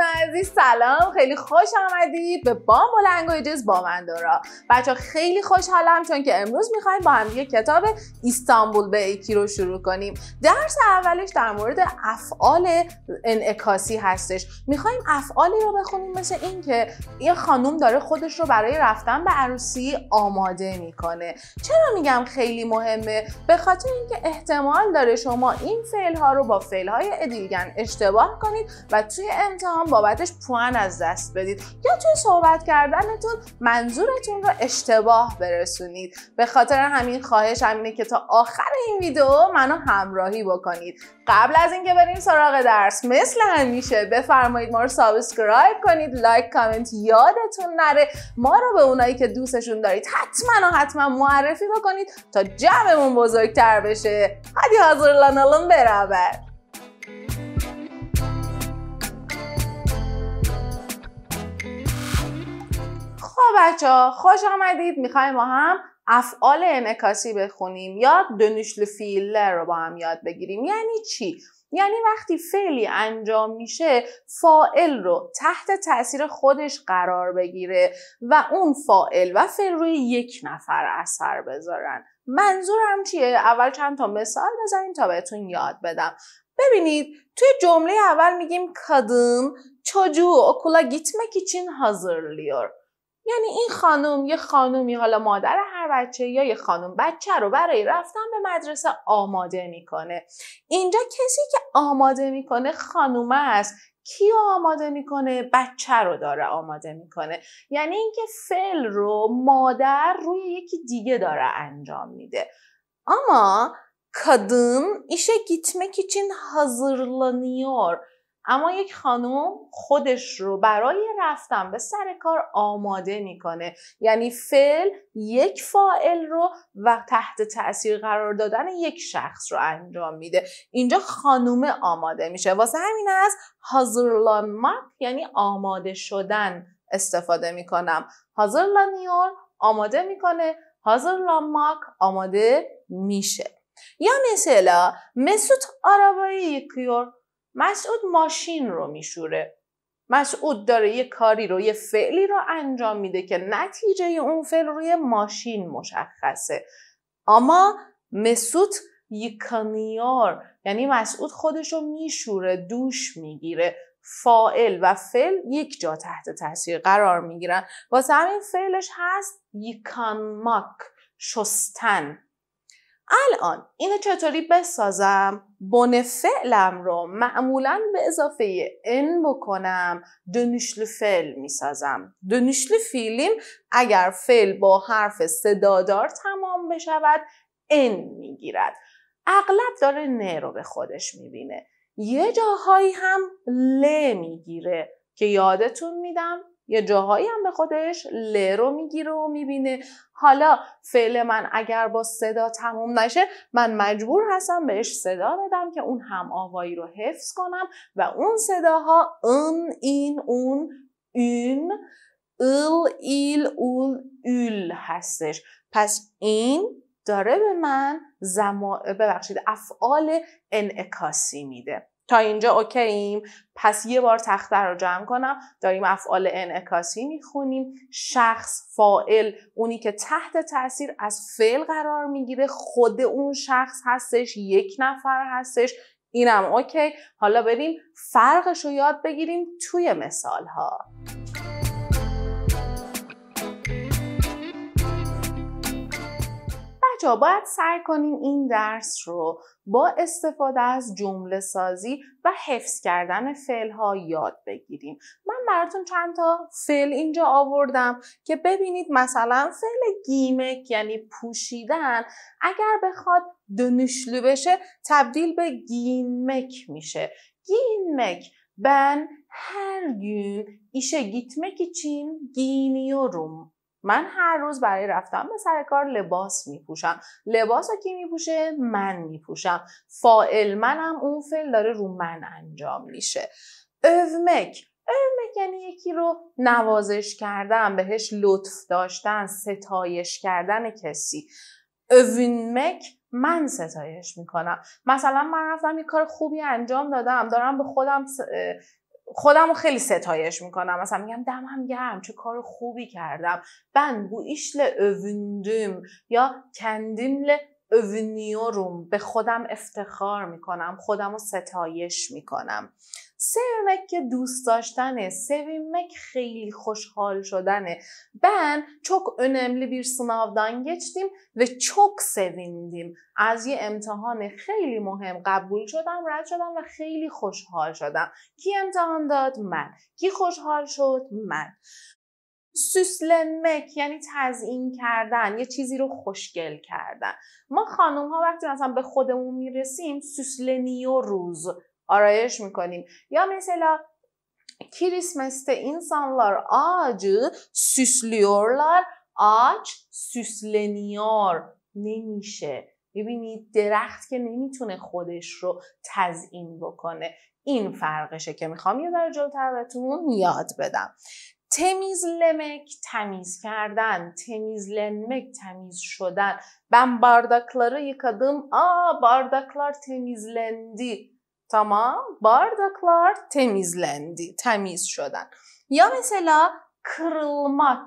night. عزیز سلام خیلی خوش آمدید به بام لنگویجز با من دارا بچه خیلی خوشحالم چون که امروز میخوایم با هم یه کتاب استانبول به ایکی رو شروع کنیم درس اولش در مورد افعال انعکاسی هستش میخوایم افعالی رو بخونیم مثل که یه خانوم داره خودش رو برای رفتن به عروسی آماده میکنه چرا میگم خیلی مهمه به خاطر اینکه احتمال داره شما این فعل ها رو با فعل های اشتباه کنید و توی امتحان بابت نهایتش پوان از دست بدید یا توی صحبت کردنتون منظورتون رو اشتباه برسونید به خاطر همین خواهش همینه که تا آخر این ویدیو منو همراهی بکنید قبل از اینکه بریم سراغ درس مثل همیشه بفرمایید ما رو سابسکرایب کنید لایک کامنت یادتون نره ما رو به اونایی که دوستشون دارید حتما و حتما معرفی بکنید تا جمعمون بزرگتر بشه هدی حاضر لانالون برابر بچه ها خوش آمدید میخوایم با هم افعال انعکاسی بخونیم یا دنشل فیله رو با هم یاد بگیریم یعنی چی؟ یعنی وقتی فعلی انجام میشه فائل رو تحت تاثیر خودش قرار بگیره و اون فائل و فعل روی یک نفر اثر بذارن منظورم چیه اول چند تا مثال بزنیم تا بهتون یاد بدم ببینید توی جمله اول میگیم kadın اکولا okula gitmek için hazırlıyor یعنی این خانم یه خانومی حالا مادر هر بچه یا یه خانم بچه رو برای رفتن به مدرسه آماده میکنه اینجا کسی که آماده میکنه خانومه است کی آماده میکنه بچه رو داره آماده میکنه یعنی اینکه فعل رو مادر روی یکی دیگه داره انجام میده اما kadın ایشه gitmek için hazırlanıyor. اما یک خانم خودش رو برای رفتن به سر کار آماده میکنه یعنی فعل یک فائل رو و تحت تاثیر قرار دادن یک شخص رو انجام میده اینجا خانومه آماده میشه واسه همین از هازرلان یعنی آماده شدن استفاده میکنم هازرلانیور آماده میکنه حاضر آماده میشه یا مثلا مسوت آرابایی yıkıyor مسعود ماشین رو میشوره مسعود داره یه کاری رو یه فعلی رو انجام میده که نتیجه اون فعل روی ماشین مشخصه اما مسعود یکانیار یعنی مسعود خودش رو میشوره دوش میگیره فائل و فعل یک جا تحت تاثیر قرار میگیرن واسه همین فعلش هست یکانماک شستن الان اینو چطوری بسازم بن فعلم رو معمولا به اضافه ان بکنم دونشل فعل میسازم دونشل فیلیم اگر فعل با حرف صدادار تمام بشود ان میگیرد اغلب داره نه رو به خودش میبینه یه جاهایی هم ل میگیره که یادتون میدم یه جاهایی هم به خودش ل رو میگیره و میبینه حالا فعل من اگر با صدا تموم نشه من مجبور هستم بهش صدا بدم که اون هم آوایی رو حفظ کنم و اون صداها ان این اون این ال ایل اول اول هستش پس این داره به من زما... ببخشید افعال انعکاسی میده تا اینجا اوکییم پس یه بار تخته رو جمع کنم داریم افعال انعکاسی میخونیم شخص فائل اونی که تحت تاثیر از فعل قرار میگیره خود اون شخص هستش یک نفر هستش اینم اوکی حالا بریم فرقش رو یاد بگیریم توی مثال ها بچه باید سعی کنیم این درس رو با استفاده از جمله سازی و حفظ کردن فعل ها یاد بگیریم من براتون چند تا فعل اینجا آوردم که ببینید مثلا فعل گیمک یعنی پوشیدن اگر بخواد دنشلو بشه تبدیل به گیمک میشه گیمک بن هر گون ایشه گیتمک چین گیمیورم. من هر روز برای رفتن به سر کار لباس میپوشم لباس رو کی میپوشه من میپوشم فائل منم اون فعل داره رو من انجام میشه اومک اومک یعنی یکی رو نوازش کردن بهش لطف داشتن ستایش کردن کسی اوینمک من ستایش میکنم مثلا من رفتم یه کار خوبی انجام دادم دارم به خودم خودم خیلی ستایش میکنم مثلا میگم دمم گرم چه کار خوبی کردم بن بو ایشل övündüm یا kendimle اونیوروم به خودم افتخار میکنم خودم رو ستایش میکنم سویمک که دوست داشتنه سویمک خیلی خوشحال شدنه بن چک اونملی بیر سناو دانگشتیم و چوک سویندیم از یه امتحان خیلی مهم قبول شدم رد شدم و خیلی خوشحال شدم کی امتحان داد من کی خوشحال شد من سوسلنمک یعنی تزیین کردن یه چیزی رو خوشگل کردن ما خانم ها وقتی مثلا به خودمون میرسیم سوسلنیو روز آرایش میکنیم یا مثلا کریسمست اینسانلار آج سوسلیورلار آج سوسلنیار نمیشه میبینید درخت که نمیتونه خودش رو تزیین بکنه این فرقشه که میخوام یه ذره جلتر بهتون یاد بدم temizlemek, temiz kerden, temizlenmek, temiz şodan. Ben bardakları yıkadım, aa bardaklar temizlendi. Tamam, bardaklar temizlendi, temiz şodan. Ya mesela kırılmak.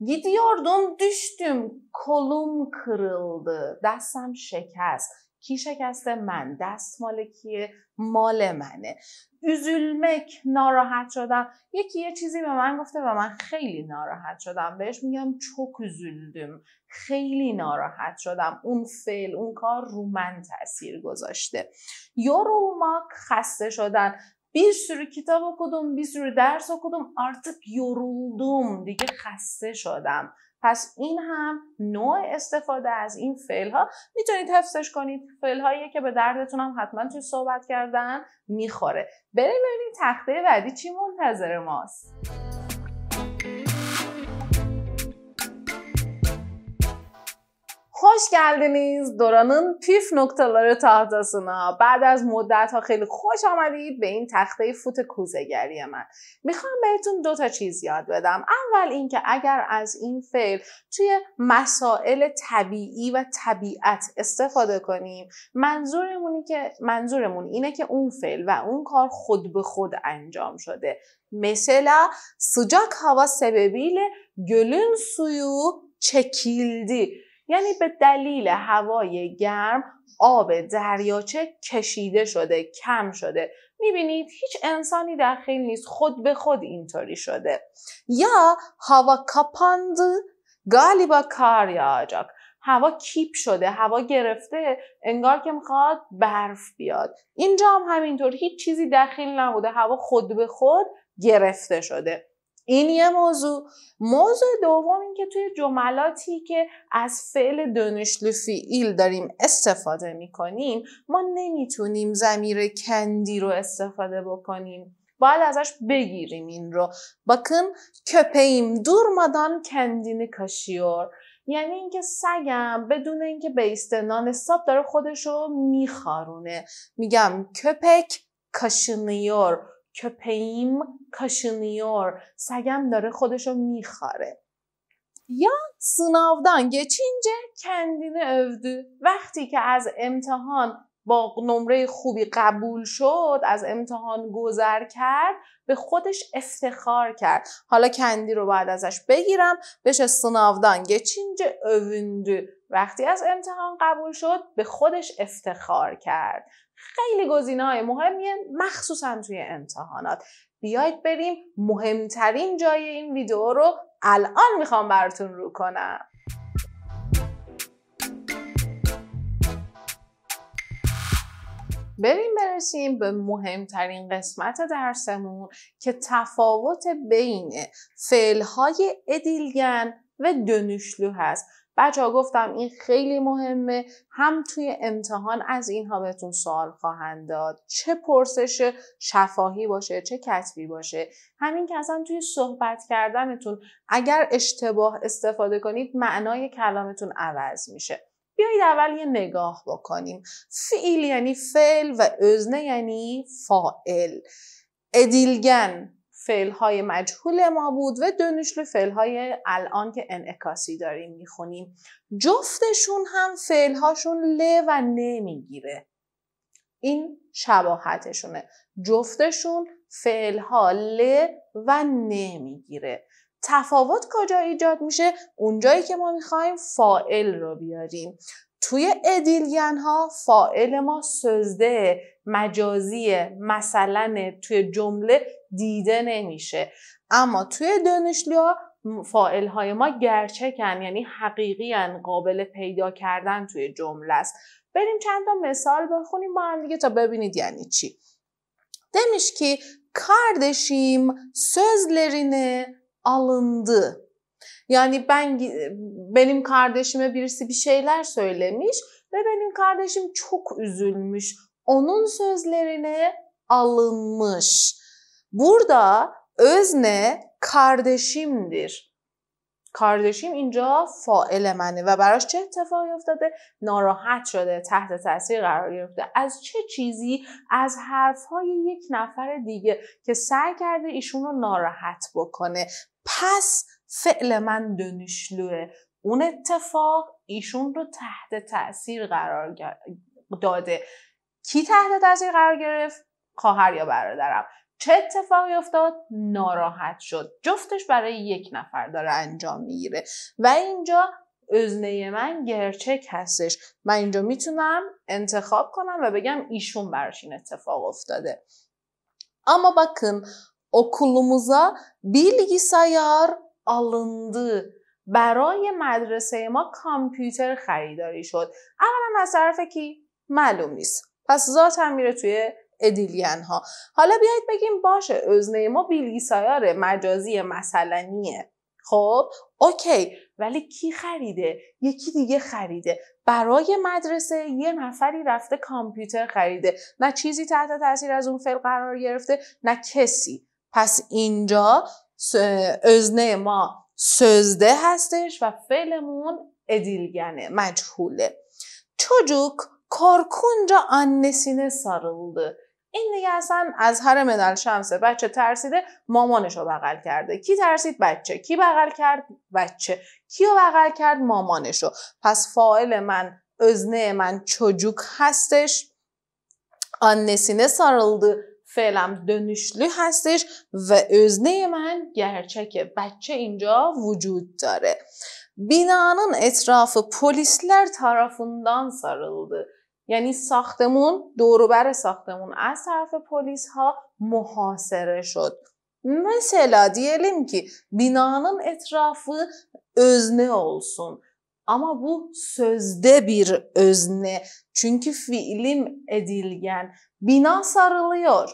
Gidiyordum, düştüm, kolum kırıldı, dersem şekest. کی شکسته من دست مال کیه مال منه üzülmek ناراحت شدم یکی یه چیزی به من گفته و من خیلی ناراحت شدم بهش میگم چوک üzüldüm خیلی ناراحت شدم اون فعل اون کار رو من تاثیر گذاشته ماک خسته شدن بیشتر سری کتاب کدوم، سری درس ders کدوم. artık yoruldum دیگه خسته شدم پس این هم نوع استفاده از این فعل ها میتونید حفظش کنید فعل هایی که به دردتون هم حتما توی صحبت کردن میخوره بریم ببینیم تخته بعدی چی منتظر ماست Hoş geldiniz Dora'nın püf noktaları tahtasına. بعد از مدت ها خیلی خوش آمدید به این تخته فوت کوزگری من. میخوام بهتون دو تا چیز یاد بدم. اول اینکه اگر از این فعل توی مسائل طبیعی و طبیعت استفاده کنیم، منظورمون که منظورمون اینه که اون فعل و اون کار خود به خود انجام شده. مثلا سوجاک هوا سببیل گلن سویو چکیلدی یعنی به دلیل هوای گرم آب دریاچه کشیده شده کم شده میبینید هیچ انسانی دخیل نیست خود به خود اینطوری شده یا هوا کاپاند با کار یا آجاک هوا کیپ شده هوا گرفته انگار که میخواد برف بیاد اینجا هم همینطور هیچ چیزی دخیل نبوده هوا خود به خود گرفته شده این یه موضوع موضوع دوم این که توی جملاتی که از فعل دانشلفی ایل داریم استفاده میکنیم ما نمیتونیم زمیر کندی رو استفاده بکنیم باید ازش بگیریم این رو bakın دور durmadan کندین کاشیور یعنی اینکه سگم بدون اینکه به استنان ساب داره خودش رو میخارونه میگم کپک kaşınıyor köpeğim kaşınıyor. Sagem داره خودشو میخاره. یا سناودان geçince کندین övdü. وقتی که از امتحان با نمره خوبی قبول شد از امتحان گذر کرد به خودش افتخار کرد حالا کندی رو بعد ازش بگیرم بشه سناودان گچینجه اووندو وقتی از امتحان قبول شد به خودش افتخار کرد خیلی گزینه های مهمیه مخصوصا توی امتحانات بیاید بریم مهمترین جای این ویدیو رو الان میخوام براتون رو کنم بریم برسیم به مهمترین قسمت درسمون که تفاوت بین فعلهای ادیلگن و دونوشلو هست بچه ها گفتم این خیلی مهمه هم توی امتحان از اینها بهتون سوال خواهند داد چه پرسش شفاهی باشه چه کتبی باشه همین که اصلا توی صحبت کردنتون اگر اشتباه استفاده کنید معنای کلامتون عوض میشه بیایید اول یه نگاه بکنیم فیل یعنی فعل و ازنه یعنی فائل، ادیلگن فعل های مجهول ما بود و دو فعل های الان که انعکاسی داریم میخونیم جفتشون هم فعل هاشون ل و ن میگیره این شباهتشونه جفتشون فعل ها ل و ن میگیره تفاوت کجا ایجاد میشه اونجایی که ما میخوایم فائل رو بیاریم توی ادیلین ها فائل ما سزده مجازی مثلا توی جمله دیده نمیشه اما توی دانشلی ها فائل های ما گرچکن یعنی حقیقی قابل پیدا کردن توی جمله است بریم چند تا مثال بخونیم با هم دیگه تا ببینید یعنی چی demiş که kardeşim sözlerine alındı Yani ben benim kardeşime birisi bir şeyler söylemiş ve benim kardeşim çok üzülmüş. Onun sözlerine alınmış. Burada özne kardeşimdir. کاردشیم اینجا فائل منه و براش چه اتفاقی افتاده ناراحت شده تحت تاثیر قرار گرفته از چه چیزی از حرفهای یک نفر دیگه که سعی کرده ایشون رو ناراحت بکنه پس فعل من دانشلوه اون اتفاق ایشون رو تحت تاثیر قرار داده کی تحت تاثیر قرار گرفت خواهر یا برادرم چه اتفاقی افتاد ناراحت شد جفتش برای یک نفر داره انجام میگیره و اینجا ازنه من گرچک هستش من اینجا میتونم انتخاب کنم و بگم ایشون براش این اتفاق افتاده بکن bakın بیلگی سیار آلندی برای مدرسه ما کامپیوتر خریداری شد اولا از طرف کی معلوم نیست پس ذات هم میره توی ادیلین ها حالا بیایید بگیم باشه ازنه ما بیلگیسایار مجازی مثلنیه خب اوکی ولی کی خریده یکی دیگه خریده برای مدرسه یه نفری رفته کامپیوتر خریده نه چیزی تحت تاثیر از اون فعل قرار گرفته نه کسی پس اینجا ازنه ما سزده هستش و فعلمون ادیلگنه مجهوله کار کارکونجا آنسینه سارلده این دیگه اصلا از هر مدل شمسه بچه ترسیده مامانش رو بغل کرده کی ترسید بچه کی بغل کرد بچه کیو بغل کرد مامانشو رو پس فاعل من ازنه من چجوک هستش آنسینه سارلده فعلم دنشلی هستش و ازنه من گرچک بچه اینجا وجود داره Binanın اطراف پولیسلر طرفوندان سارلده. یعنی ساختمون دوروبر ساختمون از طرف پلیس ها محاصره شد مثلا دیالیم که بینانın اطرافی özne olsun Ama bu sözde bir özne. چونکه fiilim edilgen. Bina sarılıyor.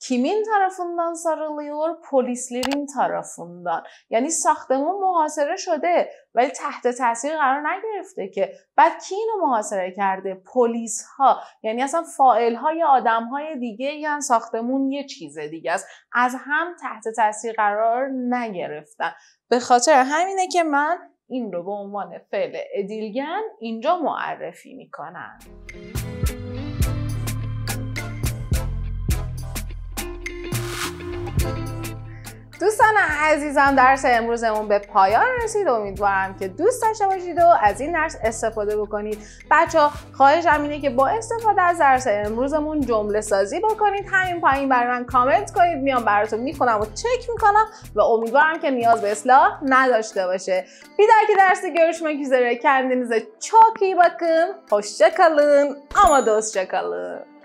Kimin tarafından sarılıyor? Polislerin tarafından. یعنی ساختمون محاصره شده ولی تحت تاثیر قرار نگرفته که بعد کی اینو محاصره کرده پلیس ها یعنی اصلا فائل های آدم های دیگه یعنی ساختمون یه چیز دیگه است از هم تحت تاثیر قرار نگرفتن به خاطر همینه که من این رو به عنوان فعل ادیلگن اینجا معرفی میکنن دوستان عزیزم درس امروزمون به پایان رسید امیدوارم که دوست داشته باشید و از این درس استفاده بکنید بچه ها خواهشم اینه که با استفاده از درس امروزمون جمله سازی بکنید همین پایین برای من کامنت کنید میام براتون میخونم و چک میکنم و امیدوارم که نیاز به اصلاح نداشته باشه بیدار که درس görüşmek üzere. Kendinize çok iyi bakın. Hoşça اما ama